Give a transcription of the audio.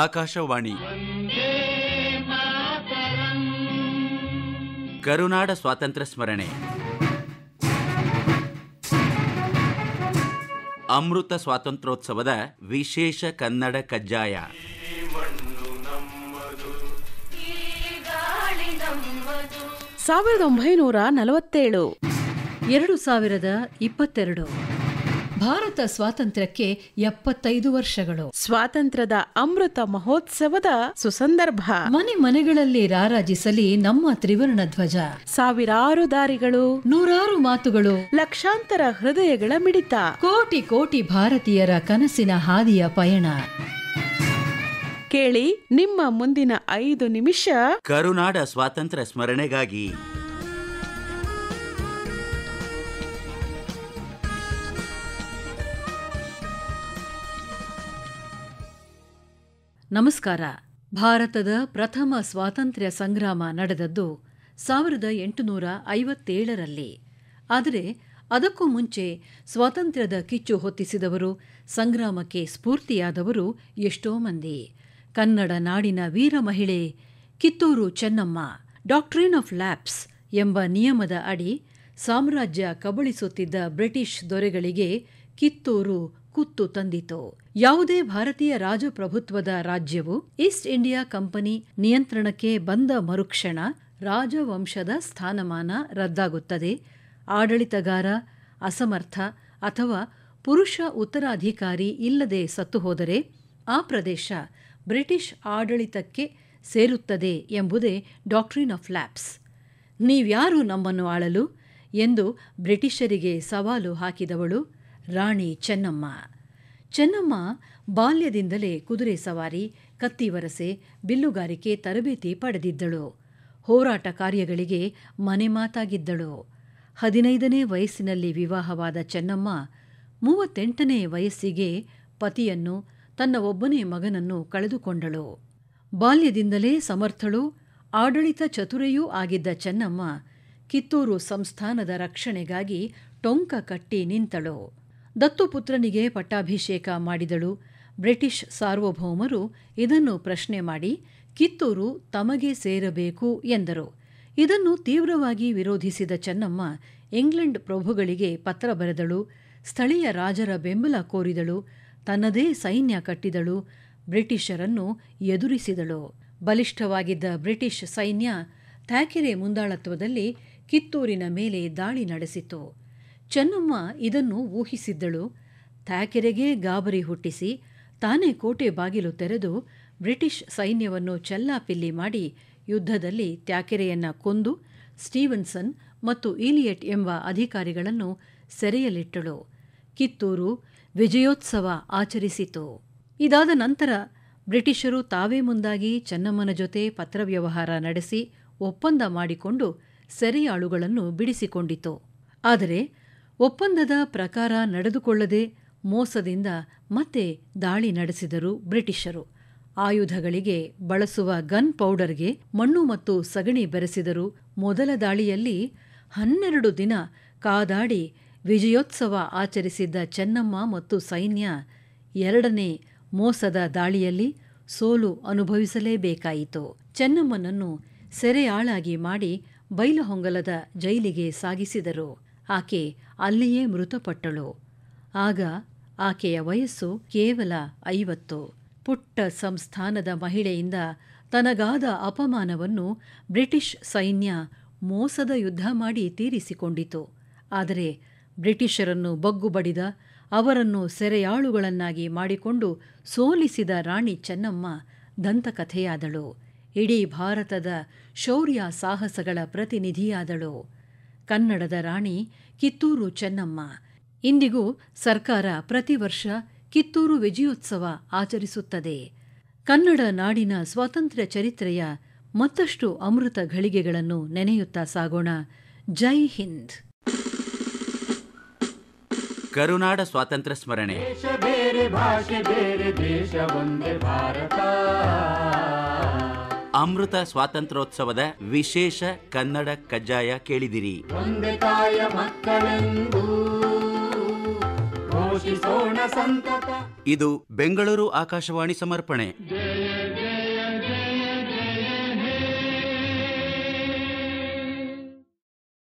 ಆಕಾಶವಾಣಿ ಕರುನಾಡ ಸ್ವಾತಂತ್ರ್ಯ ಸ್ಮರಣೆ ಅಮೃತ ಸ್ವಾತಂತ್ರ್ಯೋತ್ಸವದ ವಿಶೇಷ ಕನ್ನಡ ಕಜ್ಜಾಯ ಸಾವಿರದ ಒಂಬೈನೂರ ನಲವತ್ತೇಳು ಎರಡು ಸಾವಿರದ ಇಪ್ಪತ್ತೆರಡು ಭಾರತ ಸ್ವಾತಂತ್ರ್ಯಕ್ಕೆ ಎಪ್ಪತ್ತೈದು ವರ್ಷಗಳು ಸ್ವಾತಂತ್ರ್ಯದ ಅಮೃತ ಮಹೋತ್ಸವದ ಸುಸಂದರ್ಭ ಮನೆ ಮನೆಗಳಲ್ಲಿ ರಾರಾಜಿಸಲಿ ನಮ್ಮ ತ್ರಿವರ್ಣ ಧ್ವಜ ಸಾವಿರಾರು ದಾರಿಗಳು ನೂರಾರು ಮಾತುಗಳು ಲಕ್ಷಾಂತರ ಹೃದಯಗಳ ಮಿಡಿತ ಕೋಟಿ ಕೋಟಿ ಭಾರತೀಯರ ಕನಸಿನ ಹಾದಿಯ ಪಯಣ ಕೇಳಿ ನಿಮ್ಮ ಮುಂದಿನ ಐದು ನಿಮಿಷ ಕರುನಾಡ ಸ್ವಾತಂತ್ರ್ಯ ಸ್ಮರಣೆಗಾಗಿ ನಮಸ್ಕಾರ ಭಾರತದ ಪ್ರಥಮ ಸ್ವಾತಂತ್ರ್ಯ ಸಂಗ್ರಾಮ ನಡೆದದ್ದು ಸಾವಿರದ ಎಂಟುನೂರ ಐವತ್ತೇಳರಲ್ಲಿ ಆದರೆ ಅದಕ್ಕೂ ಮುಂಚೆ ಸ್ವಾತಂತ್ರ್ಯದ ಕಿಚ್ಚು ಹೊತ್ತಿಸಿದವರು ಸಂಗ್ರಾಮಕ್ಕೆ ಸ್ಫೂರ್ತಿಯಾದವರು ಎಷ್ಟೋ ಮಂದಿ ಕನ್ನಡ ನಾಡಿನ ವೀರ ಮಹಿಳೆ Kittur Chennamma doctrine of lapse ಎಂಬ ನಿಯಮದ ಅಡಿ ಸಾಮ್ರಾಜ್ಯ ಕಬಳಿಸುತ್ತಿದ್ದ ಬ್ರಿಟಿಷ್ ದೊರೆಗಳಿಗೆ ಕಿತ್ತೂರು ಕುತ್ತು ತಂದಿತು ಯಾವುದೇ ಭಾರತೀಯ ರಾಜಪ್ರಭುತ್ವದ ರಾಜ್ಯವು ಈಸ್ಟ್ ಇಂಡಿಯಾ ಕಂಪನಿ ನಿಯಂತ್ರಣಕ್ಕೆ ಬಂದ ಮರುಕ್ಷಣ ರಾಜವಂಶದ ಸ್ಥಾನಮಾನ ರದ್ದಾಗುತ್ತದೆ ಆಡಳಿತಗಾರ ಅಸಮರ್ಥ ಅಥವಾ ಪುರುಷ ಉತ್ತರಾಧಿಕಾರಿ ಇಲ್ಲದೆ ಸತ್ತುಹೋದರೆ ಆ ಪ್ರದೇಶ ಬ್ರಿಟಿಷ್ ಆಡಳಿತಕ್ಕೆ ಸೇರುತ್ತದೆ ಎಂಬುದೇ ಡಾಕ್ಟ್ರಿನ್ ಆಫ್ ಲ್ಯಾಪ್ಸ್ ನೀವ್ಯಾರು ನಮ್ಮನ್ನು ಆಳಲು ಎಂದು ಬ್ರಿಟಿಷರಿಗೆ ಸವಾಲು ಹಾಕಿದವಳು ರಾಣಿ ಚೆನ್ನಮ್ಮ ಚೆನ್ನಮ್ಮ ಬಾಲ್ಯದಿಂದಲೇ ಕುದುರೆ ಸವಾರಿ ಕತ್ತಿ ವರಸೆ ಬಿಲ್ಲುಗಾರಿಕೆ ತರಬೇತಿ ಪಡೆದಿದ್ದಳು ಹೋರಾಟ ಕಾರ್ಯಗಳಿಗೆ ಮನೆ ಮಾತಾಗಿದ್ದಳು ಹದಿನೈದನೇ ವಯಸ್ಸಿನಲ್ಲಿ ವಿವಾಹವಾದ ಚೆನ್ನಮ್ಮ ಮೂವತ್ತೆಂಟನೇ ವಯಸ್ಸಿಗೆ ಪತಿಯನ್ನು ತನ್ನ ಒಬ್ಬನೇ ಮಗನನ್ನು ಕಳೆದುಕೊಂಡಳು ಬಾಲ್ಯದಿಂದಲೇ ಸಮರ್ಥಳು ಆಡಳಿತ ಚತುರೆಯೂ ಆಗಿದ್ದ ಚೆನ್ನಮ್ಮ ಕಿತ್ತೂರು ಸಂಸ್ಥಾನದ ರಕ್ಷಣೆಗಾಗಿ ಟೊಂಕ ಕಟ್ಟಿ ನಿಂತಳು ದತ್ತುಪುತ್ರನಿಗೆ ಪಟ್ಟಾಭಿಷೇಕ ಮಾಡಿದಳು ಬ್ರಿಟಿಷ್ ಸಾರ್ವಭೌಮರು ಇದನ್ನು ಪ್ರಶ್ನೆ ಮಾಡಿ ಕಿತ್ತೂರು ತಮಗೆ ಸೇರಬೇಕು ಎಂದರು ಇದನ್ನು ತೀವ್ರವಾಗಿ ವಿರೋಧಿಸಿದ ಚೆನ್ನಮ್ಮ ಇಂಗ್ಲೆಂಡ್ ಪ್ರಭುಗಳಿಗೆ ಪತ್ರ ಬರೆದಳು ಸ್ಥಳೀಯ ರಾಜರ ಬೆಂಬಲ ಕೋರಿದಳು ತನ್ನದೇ ಸೈನ್ಯ ಕಟ್ಟಿದಳು ಬ್ರಿಟಿಷರನ್ನು ಎದುರಿಸಿದಳು ಬಲಿಷ್ಠವಾಗಿದ್ದ ಬ್ರಿಟಿಷ್ ಸೈನ್ಯ ಥ್ಯಾಕೆರೆ ಮುಂದಾಳತ್ವದಲ್ಲಿ ಕಿತ್ತೂರಿನ ಮೇಲೆ ದಾಳಿ ನಡೆಸಿತು ಚೆನ್ನಮ್ಮ ಇದನ್ನು ಊಹಿಸಿದ್ದಳು ತಾಕೆರೆಗೆ ಗಾಬರಿ ಹುಟ್ಟಿಸಿ ತಾನೇ ಕೋಟೆ ಬಾಗಿಲು ತೆರೆದು ಬ್ರಿಟಿಷ್ ಸೈನ್ಯವನ್ನು ಚೆಲ್ಲಾಪಿಲ್ಲಿ ಮಾಡಿ ಯುದ್ಧದಲ್ಲಿ ತ್ಯಾಕೆರೆಯನ್ನು ಕೊಂದು ಸ್ಟೀವನ್ಸನ್ ಮತ್ತು ಈಲಿಯಟ್ ಎಂಬ ಅಧಿಕಾರಿಗಳನ್ನು ಸೆರೆಯಲಿಟ್ಟಳು ಕಿತ್ತೂರು ವಿಜಯೋತ್ಸವ ಆಚರಿಸಿತು ಇದಾದ ನಂತರ ಬ್ರಿಟಿಷರು ತಾವೇ ಮುಂದಾಗಿ ಚೆನ್ನಮ್ಮನ ಜೊತೆ ಪತ್ರವ್ಯವಹಾರ ನಡೆಸಿ ಒಪ್ಪಂದ ಮಾಡಿಕೊಂಡು ಸೆರೆಯಾಳುಗಳನ್ನು ಬಿಡಿಸಿಕೊಂಡಿತು ಆದರೆ ಒಪ್ಪಂದದ ಪ್ರಕಾರ ನಡೆದುಕೊಳ್ಳದೆ ಮೋಸದಿಂದ ಮತ್ತೆ ದಾಳಿ ನಡೆಸಿದರು ಬ್ರಿಟಿಷರು ಆಯುಧಗಳಿಗೆ ಬಳಸುವ ಗನ್ ಪೌಡರ್ಗೆ ಮಣ್ಣು ಮತ್ತು ಸಗಣಿ ಬೆರೆಸಿದರು ಮೊದಲ ದಾಳಿಯಲ್ಲಿ ಹನ್ನೆರಡು ದಿನ ಕಾದಾಡಿ ವಿಜಯೋತ್ಸವ ಆಚರಿಸಿದ್ದ ಚೆನ್ನಮ್ಮ ಮತ್ತು ಸೈನ್ಯ ಎರಡನೇ ಮೋಸದ ದಾಳಿಯಲ್ಲಿ ಸೋಲು ಅನುಭವಿಸಲೇಬೇಕಾಯಿತು ಚೆನ್ನಮ್ಮನನ್ನು ಸೆರೆಯಾಳಾಗಿ ಮಾಡಿ ಬೈಲಹೊಂಗಲದ ಜೈಲಿಗೆ ಸಾಗಿಸಿದರು ಆಕೆ ಅಲ್ಲಿಯೇ ಮೃತಪಟ್ಟಳು ಆಗ ಆಕೆಯ ವಯಸ್ಸು ಕೇವಲ ಐವತ್ತು ಪುಟ್ಟ ಸಂಸ್ಥಾನದ ಮಹಿಳೆಯಿಂದ ತನಗಾದ ಅಪಮಾನವನ್ನು ಬ್ರಿಟಿಷ್ ಸೈನ್ಯ ಮೋಸದ ಯುದ್ಧ ಮಾಡಿ ತೀರಿಸಿಕೊಂಡಿತು ಆದರೆ ಬ್ರಿಟಿಷರನ್ನು ಬಗ್ಗುಬಡಿದ ಅವರನ್ನು ಸೆರೆಯಾಳುಗಳನ್ನಾಗಿ ಮಾಡಿಕೊಂಡು ಸೋಲಿಸಿದ ರಾಣಿ ಚೆನ್ನಮ್ಮ ದಂತಕಥೆಯಾದಳು ಇಡೀ ಭಾರತದ ಶೌರ್ಯ ಸಾಹಸಗಳ ಪ್ರತಿನಿಧಿಯಾದಳು ಕನ್ನಡದ ರಾಣಿ ಕಿತ್ತೂರು ಚೆನ್ನಮ್ಮ ಇಂದಿಗೂ ಸರ್ಕಾರ ಪ್ರತಿ ವರ್ಷ ಕಿತ್ತೂರು ವಿಜಯೋತ್ಸವ ಆಚರಿಸುತ್ತದೆ ಕನ್ನಡ ನಾಡಿನ ಸ್ವಾತಂತ್ರ್ಯ ಚರಿತ್ರೆಯ ಮತ್ತಷ್ಟು ಅಮೃತ ಘಳಿಗೆಗಳನ್ನು ನೆನೆಯುತ್ತಾ ಸಾಗೋಣ ಜೈ ಹಿಂದ್ ಕರುನಾಡ ಸ್ವಾತಂತ್ರ್ಯ ಸ್ಮರಣೆ ಭಾಷೆ ಬೇರೆ ದೇಶ ಒಂದೇ ಭಾರತ ಅಮೃತ ಸ್ವಾತಂತ್ರ್ಯೋತ್ಸವದ ವಿಶೇಷ ಕನ್ನಡ ಕಜ್ಜಾಯ ಕೇಳಿದಿರಿ ಇದು ಬೆಂಗಳೂರು ಆಕಾಶವಾಣಿ ಸಮರ್ಪಣೆ